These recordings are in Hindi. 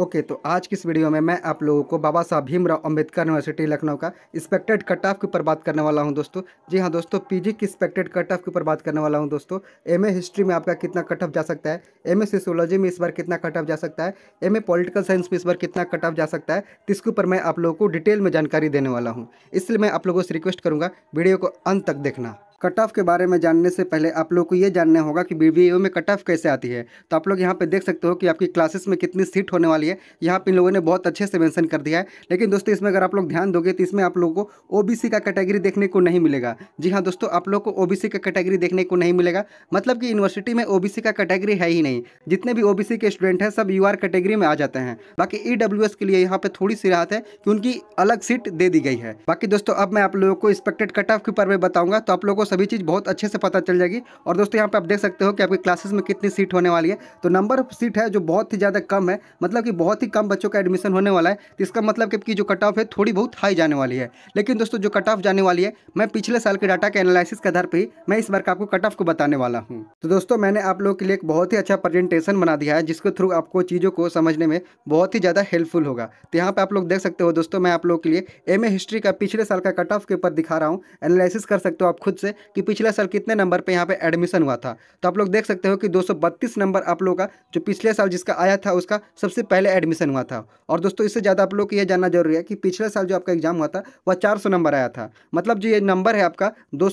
ओके okay, तो आज की इस वीडियो में मैं आप लोगों को बाबा साहब भीमराव अंबेडकर यूनिवर्सिटी लखनऊ का एक्सपेक्टेड कट ऑफ के ऊपर बात करने वाला हूं दोस्तों जी हां दोस्तों पीजी की स्पेक्टेड कट ऑफ के ऊपर बात करने वाला हूं दोस्तों एमए हिस्ट्री में आपका कितना कट ऑफ जा सकता है ए सोशियोलॉजी में इस बार कितना कट ऑफ जा सकता है ए पॉलिटिकल साइंस में इस बार कितना कट ऑफ जा सकता है इसके ऊपर मैं आप लोगों को डिटेल में जानकारी देने वाला हूँ इसलिए मैं आप लोगों से रिक्वेस्ट करूँगा वीडियो को अंत तक देखना कट ऑफ के बारे में जानने से पहले आप लोग को ये जानना होगा कि बी में कट ऑफ कैसे आती है तो आप लोग यहाँ पे देख सकते हो कि आपकी क्लासेस में कितनी सीट होने वाली है यहाँ पे इन लोगों ने बहुत अच्छे से मेंशन कर दिया है लेकिन दोस्तों इसमें अगर आप लोग ध्यान दोगे तो इसमें आप लोगों को ओ का कैटेगरी देखने को नहीं मिलेगा जी हाँ दोस्तों आप लोग को ओ का कैटेगरी देखने को नहीं मिलेगा मतलब कि यूनिवर्सिटी में ओ का कैटेगरी है ही नहीं जितने भी ओ के स्टूडेंट हैं सब यू कैटेगरी में आ जाते हैं बाकी ई e के लिए यहाँ पर थोड़ी सी राहत है कि उनकी अलग सीट दे दी गई है बाकी दोस्तों अब मैं आप लोगों को एक्सपेक्टेड कट ऑफ के ऊपर में बताऊँगा तो आप लोगों को सभी चीज़ बहुत अच्छे से पता चल जाएगी और दोस्तों यहाँ पर आप देख सकते हो कि आपकी क्लासेस में कितनी सीट होने वाली है तो नंबर ऑफ सीट है जो बहुत ही ज़्यादा कम है मतलब कि बहुत ही कम बच्चों का एडमिशन होने वाला है तो इसका मतलब कि आपकी जो कट ऑफ है थोड़ी बहुत हाई जाने वाली है लेकिन दोस्तों जो कट ऑफ जाने वाली है मैं पिछले साल के डाटा के एनालिसिस के आधार पर ही मैं इस बार का आपको कट ऑफ को बताने वाला हूँ तो दोस्तों मैंने आप लोगों के लिए एक बहुत ही अच्छा प्रेजेंटेशन बना दिया है जिसके थ्रू आपको चीज़ों को समझने में बहुत ही ज़्यादा हेल्पफुल होगा तो यहाँ पर आप लोग देख सकते हो दोस्तों मैं आप लोगों के लिए एम हिस्ट्री का पिछले साल का कट ऑफ के ऊपर दिखा रहा हूँ एनालिसिस कर सकते हो आप खुद से कि पिछले साल कितने नंबर पे यहाँ पे एडमिशन हुआ था तो आप लोग देख सकते हो कि 232 नंबर आप लोगों का जो पिछले साल जिसका आया था उसका सबसे पहले एडमिशन हुआ था और दोस्तों इससे ज़्यादा आप लोग को यह जानना जरूरी है कि पिछले साल जो आपका एग्जाम हुआ था वह चार नंबर आया था मतलब जो ये नंबर है आपका दो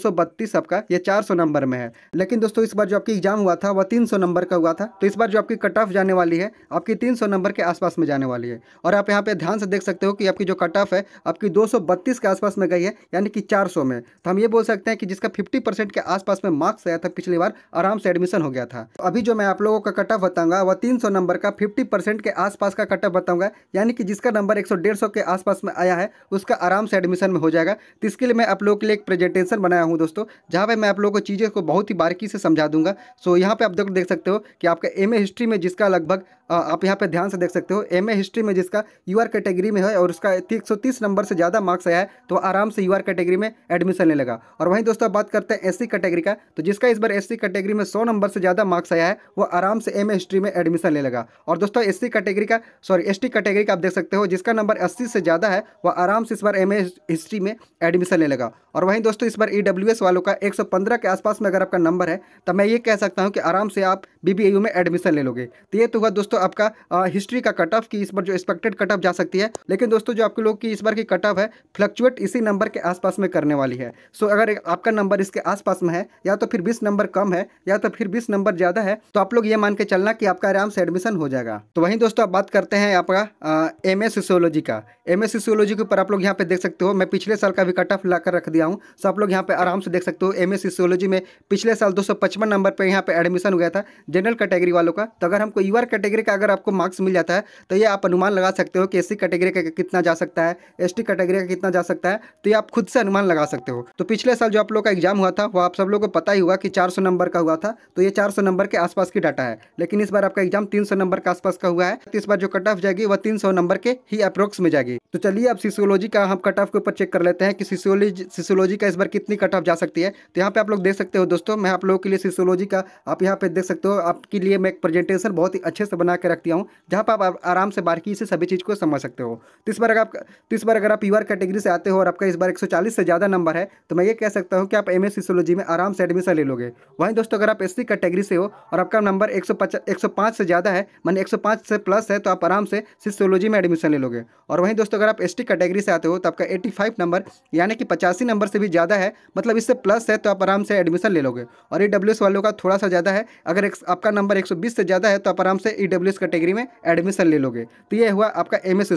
आपका यह चार नंबर में है लेकिन दोस्तों इस बार जो आपकी एग्जाम हुआ था वह तीन नंबर का हुआ था तो इस बार जो आपकी कट ऑफ जाने वाली है आपकी तीन नंबर के आसपास में जाने वाली है और आप यहाँ पे ध्यान से देख सकते हो कि आपकी जो कट ऑफ है आपकी दो के आसपास में गई है यानी कि 400 में तो हम ये बोल सकते हैं कि जिसका फिफ्टी परसेंट के आसपास में मार्क्स आया था पिछली बार आराम से एडमिशन हो गया था तो अभी जो मैं आप लोगों का कट ऑफ बताऊंगा वह तीन सौ नंबर का फिफ्टी परसेंट के आसपास का कट ऑफ बताऊंगा यानी कि जिसका नंबर एक सौ डेढ़ सौ के आसपास में आया है उसका आराम से एडमिशन में हो जाएगा तो इसके लिए मैं आप लोगों के लिए एक प्रेजेंटेशन बनाया हूँ दोस्तों जहाँ पर मैं आप लोगों को चीज़ें को बहुत ही बारीकी से समझा दूंगा सो यहाँ पर आप देख सकते हो कि आपका एम हिस्ट्री में जिसका लगभग आप यहाँ पे ध्यान से देख सकते हो एम हिस्ट्री में जिसका यू कैटेगरी में है और उसका एक नंबर से ज़्यादा मार्क्स आया है तो आराम से यू कैटेगरी में एडमिशन ले लगा और वहीं दोस्तों बात करते हैं एस कैटेगरी का तो जिसका इस बार एस कैटेगरी में सौ नंबर से ज़्यादा मार्क्स आया है वो आराम से एम हिस्ट्री में एडमिशन ले लगा और दोस्तों एस कैटेगरी का सॉरी एस कैटेगरी का आप देख सकते हो जिसका नंबर अस्सी से ज़्यादा है वह आराम से इस बार एम हिस्ट्री में एडमिशन ले लगा और वहीं दोस्तों इस बार ई e वालों का एक के आसपास में अगर आपका नंबर है तो मैं ये कह सकता हूँ कि आराम से आप बीबीएयू में एडमिशन ले लोगे तो ये तो हुआ दोस्तों आपका हिस्ट्री का कट ऑफ की इस बार जो एक्सपेक्टेड कट ऑफ जा सकती है लेकिन दोस्तों जो आपके लोग की इस बार की कट ऑफ है फ्लक्चुएट इसी नंबर के आसपास में करने वाली है सो अगर आपका नंबर इसके आसपास में है या तो फिर बीस नंबर कम है या तो फिर बीस नंबर ज़्यादा है तो आप लोग ये मान के चलना कि आपका आराम से एडमिशन हो जाएगा तो वहीं दोस्तों आप बात करते हैं आपका एम एस सोशियोलॉजी का एम एस सोशियोलॉजी के ऊपर आप लोग यहाँ पे देख सकते हो मैं पिछले साल का भी कट ऑफ ला रख दिया हूँ सो तो आप लोग यहाँ पे आराम से देख सकते हो एम एस सोशियोलॉजी में पिछले साल दो नंबर पर यहाँ पे एडमिशन हो गया था जनरल कैटेगरी वालों का तो अगर हमको यू आर कैटेगरी का अगर आपको मार्क्स मिल जाता है तो ये आप अनुमान लगा सकते हो कि एस कैटेगरी का कितना जा सकता है एस कैटेगरी का कितना जा सकता है तो ये आप खुद से अनुमान लगा सकते हो तो पिछले साल जो आप लोग का एग्जाम हुआ था वो आप सब लोग को पता ही हुआ कि चार नंबर का हुआ था तो ये चार नंबर के आसपास की डाटा है लेकिन इस बार आपका एग्जाम तीन नंबर के आसपास का हुआ है तो इस बार जो कट ऑफ जाएगी वह तीन नंबर के ही अप्रोक्स में जाएगी तो चलिए आप सिसोलॉजी का हम कट ऑफ के ऊपर चेक कर लेते हैं कि सिसियोलॉजी सिसोलॉजी का इस बार कितनी कट ऑफ जा सकती है तो यहाँ पे आप लोग देख सकते हो दोस्तों मैं आप लोगों के लिए सिसोलॉजी का आप यहाँ पे देख सकते हो आपके लिए मैं एक प्रेजेंटेशन बहुत ही अच्छे से बना के रख दिया हूँ जहाँ पर आप आराम से बारीकी से सभी चीज़ को समझ सकते हो तो इस बार अगर आप तो इस बार अगर आप यू कैटेगरी से आते हो और आपका इस बार 140 से ज़्यादा नंबर है तो मैं ये कह सकता हूँ कि आप एम एस में आराम से एडमिशन ले लोगे वहीं दोस्तों अगर आप एस कैटेगरी से हो और आपका नंबर एक सौ से ज़्यादा है मैंने एक से प्लस है तो आप आराम से सोशोलॉजी में एडमिशन ले लोगे और वहीं दोस्तों अगर आप एस कैटेगरी से आते हो तो आपका एट्टी नंबर यानी कि पचासी नंबर से भी ज़्यादा है मतलब इससे प्लस है तो आप आराम से एडमिशन ले लोगे और ये वालों का थोड़ा सा ज़्यादा है अगर आपका नंबर 120 से ज़्यादा है तो आप आराम से ई e कैटेगरी में एडमिशन ले लोगे तो ये हुआ आपका एम एस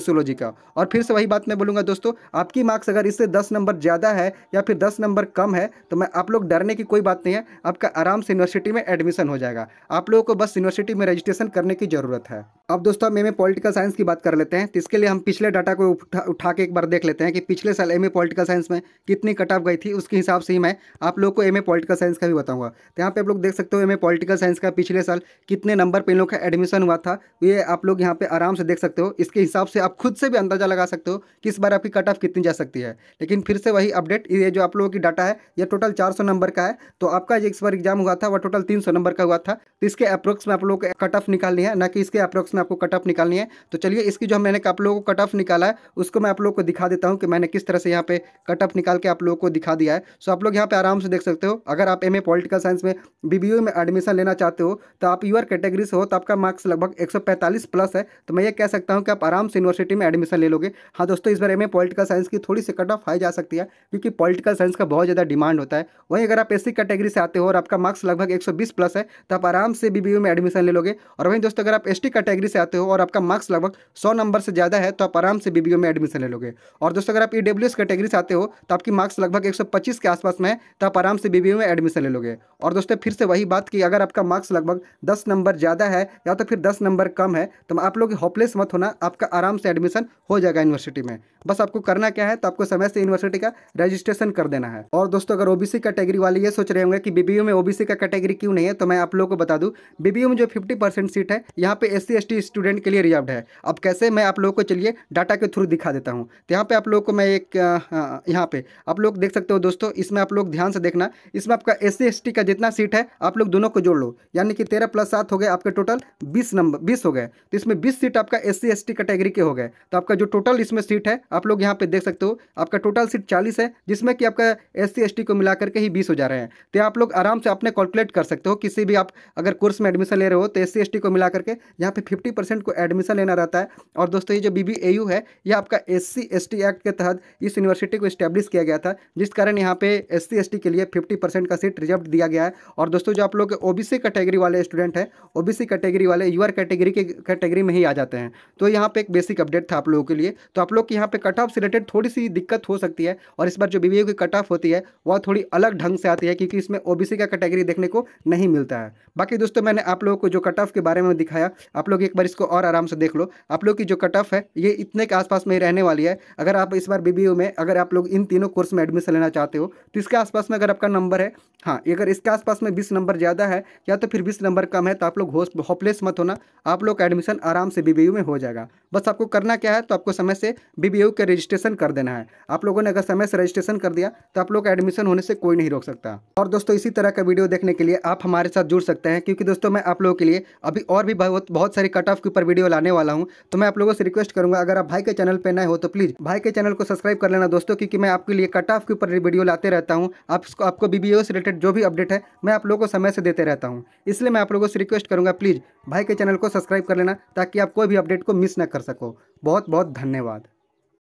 का और फिर से वही बात मैं बोलूँगा दोस्तों आपकी मार्क्स अगर इससे दस नंबर ज़्यादा है या फिर दस नंबर कम है तो मैं आप लोग डरने की कोई बात नहीं है आपका आराम से यूनिवर्सिटी में एडमिशन हो जाएगा आप लोगों को बस यूनिवर्सिटी में रजिस्ट्रेशन करने की ज़रूरत है अब दोस्तों हम एम ए पॉलिटिकल साइंस की बात कर लेते हैं तो इसके लिए हम पिछले डाटा को उठा उठा के एक बार देख लेते हैं कि पिछले साल एम ए पॉलिटिकल साइंस में कितनी कट ऑफ गई थी उसके हिसाब से ही मैं आप लोग को एम ए पॉलिटिकल साइंस का भी बताऊंगा तो यहाँ पे आप लोग देख सकते हो एम ए पॉलिटिकल साइंस का पिछले साल कितने नंबर पर इन लोग का एडमिशन हुआ था ये आप लोग यहाँ पर आराम से देख सकते हो इसके हिसाब से आप खुद से भी अंदाजा लगा सकते हो कि इस बार आपकी कट ऑफ कितनी जा सकती है लेकिन फिर से वही अपडेट ये जो आप लोगों की डाटा है यह टोटल चार नंबर का है तो आपका इस बार एग्जाम हुआ था वह टोटल तीन नंबर का हुआ था तो इसके अप्रोक्स में आप लोग कट ऑफ निकालनी है ना कि इसके अप्रोक्स इसमें आपको कट ऑफ निकालनी है तो चलिए इसकी जो मैंने आप लोगों को कट ऑफ निकाला है उसको मैं आप लोगों को दिखा देता हूँ कि मैंने किस तरह से यहाँ पे कट ऑफ निकाल के आप लोगों को दिखा दिया है सो आप लोग यहाँ पे आराम से देख सकते हो अगर आप एम पॉलिटिकल साइंस में बी में एडमिशन लेना चाहते हो तो आप यूर कैटेगरी से हो तो आपका मार्क्स लगभग एक प्लस है तो मैं ये कह सकता हूँ कि आप आराम से यूनिवर्सिटी में एडमिशन ले लोगे हाँ दोस्तों इस बार एम ए साइंस की थोड़ी सी कट ऑफ आई जा सकती है क्योंकि पॉलिटिकल साइंस का बहुत ज़्यादा डिमांड होता है वहीं अगर आप एस कैटेगरी से आते हो और आपका मार्क्स लगभग एक प्लस है तो आप आराम से बीबीयू में एडमिशन ले लोगे और वहीं दोस्तों अगर आप एस कैटेगरी लाइब्रेरी से आते हो और आपका मार्क्स लगभग सौ नंबर से ज़्यादा है तो आप आराम से बीबीओ में एडमिशन ले लोगे और दोस्तों अगर आप ई e कैटेगरी से आते हो तो आपकी मार्क्स लगभग एक के आसपास में है तो आप आराम से बीबीओ में एडमिशन ले लोगे और दोस्तों फिर से वही बात कि अगर आपका मार्क्स लगभग दस नंबर ज़्यादा है या तो फिर दस नंबर कम है तो आप लोग होपलेस मत होना आपका आराम से एडमिशन हो जाएगा यूनिवर्सिटी में बस आपको करना क्या है तो आपको समय से यूनिवर्सिटी का रजिस्ट्रेशन कर देना है और दोस्तों अगर ओबीसी कैटेगरी वाले ये सोच रहे होंगे कि बीबीओ में ओबीसी का कैटेगरी क्यों नहीं है तो मैं आप लोगों को बता दूं बीबीओ में जो 50 परसेंट सीट है यहाँ पे एस सी उसी स्टूडेंट के लिए रिजर्व है अब कैसे मैं आप लोगों को चलिए डाटा के थ्रू दिखा देता हूँ तो यहाँ पर आप लोग को मैं एक यहाँ पर आप लोग देख सकते हो दोस्तों इसमें आप लोग ध्यान से देखना इसमें आपका एस सी का जितना सीट है आप लोग दोनों को जोड़ लो यानी कि तेरह प्लस सात हो गए आपके टोटल बीस नंबर बीस हो गए तो इसमें बीस सीट आपका एस सी कैटेगरी के हो गए तो आपका जो टोटल इसमें सीट है आप लोग यहाँ पर देख सकते हो आपका टोटल सीट चालीस है जिसमें कि आपका एस सी को मिला करके ही बीस हो जा रहे हैं तो आप लोग आराम से अपने कैलकुलेट कर सकते हो किसी भी आप अगर कोर्स में एडमिशन ले रहे हो तो एस सी को मिला करके यहाँ पे फिफ्टी फोर्टी परसेंट को एडमिशन लेना रहता है और दोस्तों ये जो बी है यह आपका एस सी एक्ट के तहत इस यूनिवर्सिटी को इस्टेब्लिश किया गया था जिस कारण यहाँ पे एस सी के लिए फिफ्टी परसेंट का सीट रिजर्व दिया गया है और दोस्तों जो आप लोग ओबीसी कैटेगरी वाले स्टूडेंट हैं ओबीसी कैटेगरी वाले आर कैटेगरी के कैटेगरी में ही आ जाते हैं तो यहाँ पे एक बेसिक अपडेट था आप लोगों के लिए तो आप लोग के यहाँ पे कट ऑफ से रिलेटेड थोड़ी सी दिक्कत हो सकती है और इस बार जो बीबीए की कट ऑफ होती है वह थोड़ी अलग ढंग से आती है क्योंकि इसमें सी का कैटेगरी देखने को नहीं मिलता है बाकी दोस्तों मैंने आप लोगों को जो कट ऑफ के बारे में दिखाया आप लोग एक बार इसको और आराम से देख लो आप लोग की जो कट ऑफ है ये इतने के आसपास में रहने वाली है अगर आप इस बार बी में अगर आप लोग इन तीनों कोर्स में एडमिशन लेना चाहते हो तो इसके आसपास में अगर आपका नंबर है हाँ अगर इसके आसपास में बीस नंबर ज़्यादा है या तो फिर बीस नंबर कम है तो आप लोग होपलेस मत होना आप लोग एडमिशन आराम से बी में हो जाएगा बस आपको करना क्या है तो आपको समय से बी का रजिस्ट्रेशन कर देना है आप लोगों ने अगर समय से रजिस्ट्रेशन कर दिया तो आप लोग एडमिशन होने से कोई नहीं रोक सकता और दोस्तों इसी तरह का वीडियो देखने के लिए आप हमारे साथ जुड़ सकते हैं क्योंकि दोस्तों मैं आप लोगों के लिए अभी और भी बहुत बहुत सारी कट ऑफ के ऊपर वीडियो लाने वाला हूँ तो मैं आप लोगों से रिक्वेस्ट करूँगा अगर आप भाई के चैनल पर नए हो तो प्लीज़ भाई के चैनल को सब्सक्राइब कर लेना दोस्तों क्योंकि मैं आपके लिए कट ऑफ के ऊपर वीडियो लाते रहता हूँ आपको बीबीओ से रिलेटेड जो भी अपडेट है मैं आप लोगों को समय से देते रहता हूँ इसलिए मैं आप लोगों से रिक्वेस्ट करूँगा प्लीज़ भाई के चैनल को सब्सक्राइब कर लेना ताकि आप कोई भी अपडेट को मिस ना कर सको बहुत बहुत धन्यवाद